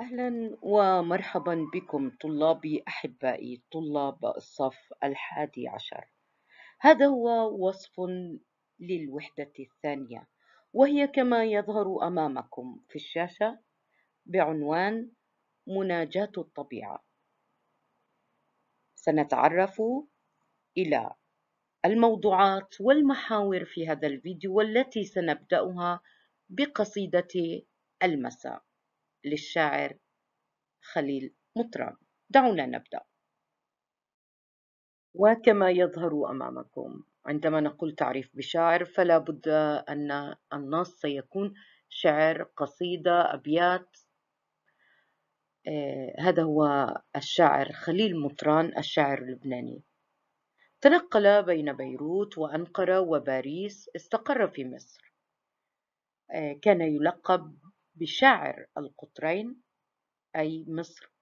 أهلا ومرحبا بكم طلابي أحبائي طلاب الصف الحادي عشر هذا هو وصف للوحدة الثانية وهي كما يظهر أمامكم في الشاشة بعنوان مناجاة الطبيعة سنتعرف إلى الموضوعات والمحاور في هذا الفيديو والتي سنبدأها بقصيدة المساء للشاعر خليل مطران دعونا نبدأ وكما يظهر أمامكم عندما نقول تعريف بشاعر فلا بد أن النص سيكون شعر قصيدة أبيات آه، هذا هو الشاعر خليل مطران الشاعر اللبناني تنقل بين بيروت وأنقرة وباريس استقر في مصر آه، كان يلقب بشعر القطرين أي مصر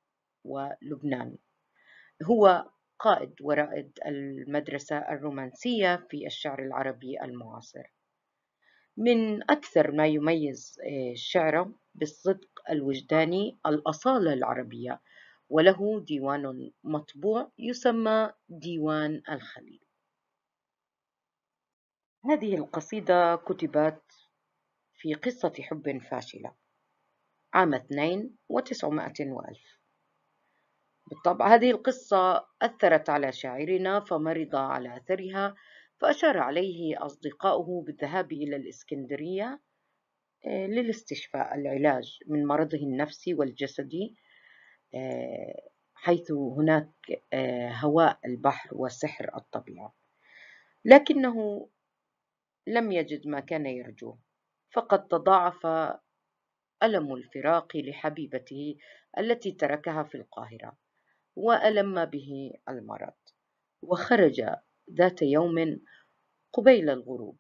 ولبنان هو قائد ورائد المدرسة الرومانسية في الشعر العربي المعاصر من أكثر ما يميز آه، شعره بالصدق الوجداني الأصالة العربية وله ديوان مطبوع يسمى ديوان الخليل هذه القصيدة كتبت في قصة حب فاشلة عام 92 وألف بالطبع هذه القصة أثرت على شاعرنا فمرض على أثرها فأشار عليه أصدقاؤه بالذهاب إلى الإسكندرية آه، للاستشفاء العلاج من مرضه النفسي والجسدي آه، حيث هناك آه، هواء البحر وسحر الطبيعة لكنه لم يجد ما كان يرجوه فقد تضاعف ألم الفراق لحبيبته التي تركها في القاهرة وألم به المرض وخرج ذات يوم قبيل الغروب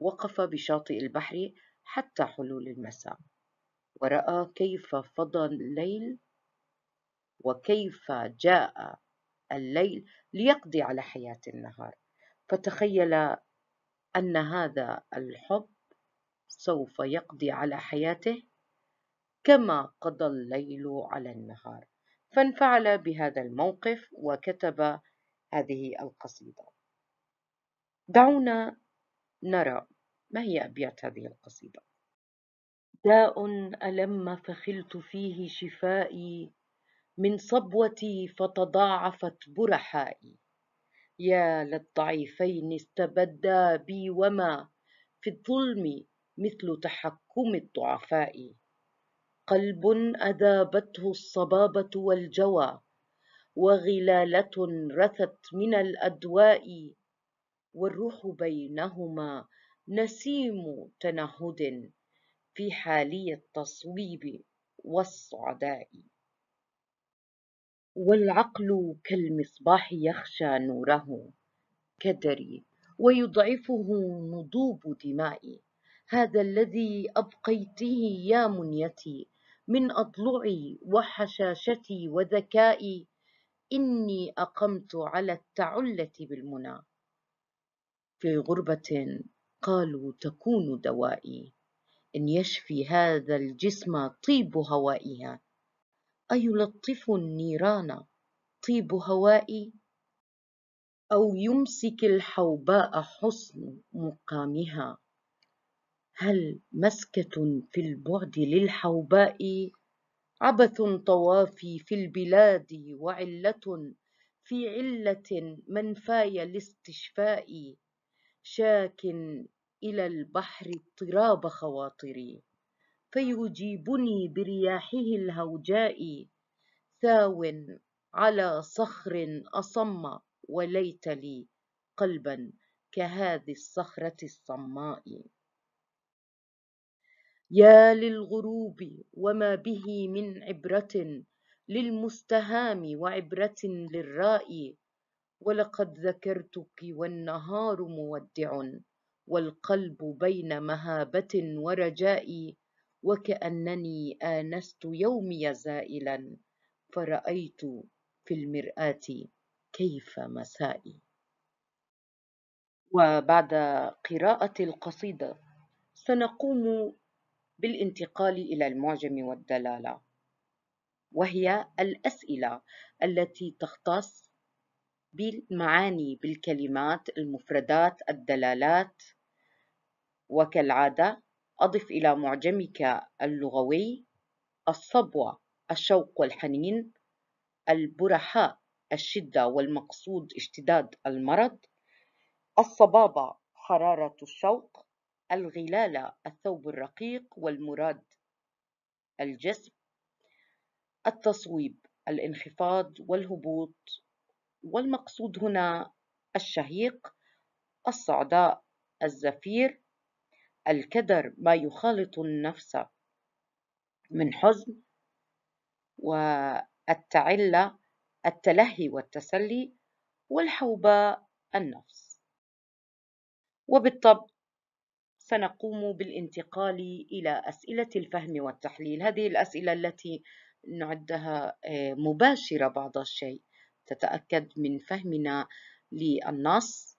وقف بشاطئ البحر حتى حلول المساء ورأى كيف فضى الليل وكيف جاء الليل ليقضي على حياة النهار فتخيل أن هذا الحب سوف يقضي على حياته كما قضى الليل على النهار فانفعل بهذا الموقف وكتب هذه القصيدة دعونا نرى ما هي أبيات هذه القصيدة داء ألم فخلت فيه شفائي من صبوتي فتضاعفت برحائي يا للضعيفين استبدا بي وما في الظلم مثل تحكم الضعفاء قلب أذابته الصبابة والجوى وغلالة رثت من الأدواء والروح بينهما نسيم تنهد في حالي التصويب والصعداء والعقل كالمصباح يخشى نوره كدري ويضعفه نضوب دمائي هذا الذي أبقيته يا منيتي من أضلعي وحشاشتي وذكائي إني أقمت على التعلة بالمنى في غربة قالوا تكون دوائي إن يشفي هذا الجسم طيب هوائها أيلطف النيران طيب هوائي أو يمسك الحوباء حسن مقامها هل مسكة في البعد للحوباء عبث طوافي في البلاد وعلة في علة من فاي الاستشفاء شاك إلى البحر اضطراب خواطري فيجيبني برياحه الهوجاء ثاو على صخر أصم وليت لي قلبا كهذه الصخرة الصماء يا للغروب وما به من عبرة للمستهام وعبرة للرائي ولقد ذكرتك والنهار مودع والقلب بين مهابة ورجاء وكأنني آنست يومي زائلا فرأيت في المرآة كيف مسائي وبعد قراءة القصيدة سنقوم بالانتقال إلى المعجم والدلالة وهي الأسئلة التي تختص بالمعاني بالكلمات المفردات الدلالات وكالعادة أضف إلى معجمك اللغوي الصبوة الشوق والحنين البرحاء الشدة والمقصود اشتداد المرض الصبابة حرارة الشوق الغلالة الثوب الرقيق والمراد الجسم التصويب الانخفاض والهبوط والمقصود هنا الشهيق الصعداء الزفير الكدر ما يخالط النفس من حزن والتعلة التلهي والتسلي والحوبة النفس وبالطبع سنقوم بالانتقال إلى أسئلة الفهم والتحليل هذه الأسئلة التي نعدها آه، مباشرة بعض الشيء تتأكد من فهمنا للنص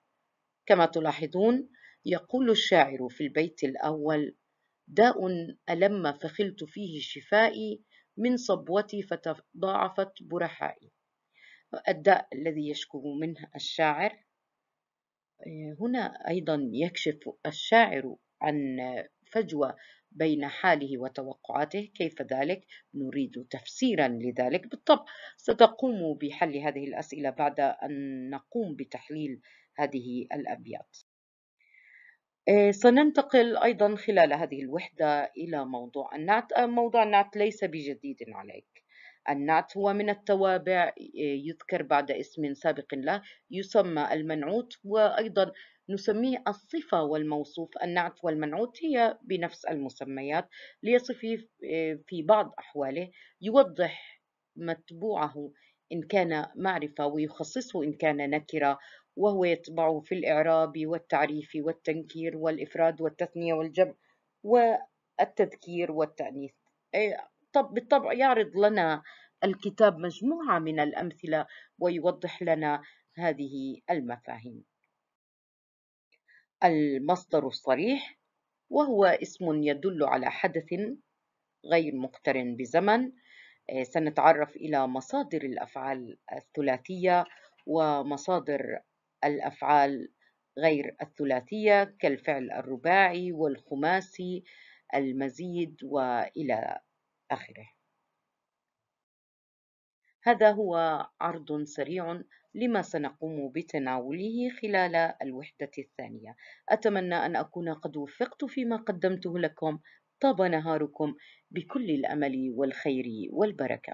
كما تلاحظون يقول الشاعر في البيت الأول داء ألم فخلت فيه شفائي من صبوتي فتضاعفت برحائي الداء الذي يشكو منه الشاعر هنا أيضا يكشف الشاعر عن فجوة بين حاله وتوقعاته كيف ذلك نريد تفسيرا لذلك بالطبع ستقوم بحل هذه الأسئلة بعد أن نقوم بتحليل هذه الأبيات آه، سننتقل أيضا خلال هذه الوحدة إلى موضوع النعت آه، موضوع النعت ليس بجديد عليك النعت هو من التوابع آه، يذكر بعد اسم سابق له يسمى المنعوت وأيضا نسميه الصفة والموصوف النعت والمنعوت هي بنفس المسميات ليصف آه، في بعض أحواله يوضح متبوعه إن كان معرفة ويخصصه إن كان نكرة وهو يتبعه في الإعراب والتعريف والتنكير والإفراد والتثنية والجمع والتذكير والتأنيث آه، بالطبع, بالطبع يعرض لنا الكتاب مجموعة من الأمثلة ويوضح لنا هذه المفاهيم المصدر الصريح وهو اسم يدل على حدث غير مقترن بزمن آه، سنتعرف إلى مصادر الأفعال الثلاثية ومصادر الأفعال غير الثلاثية كالفعل الرباعي والخماسي المزيد وإلى آخره هذا هو عرض سريع لما سنقوم بتناوله خلال الوحدة الثانية أتمنى أن أكون قد وفقت فيما قدمته لكم طاب نهاركم بكل الأمل والخير والبركة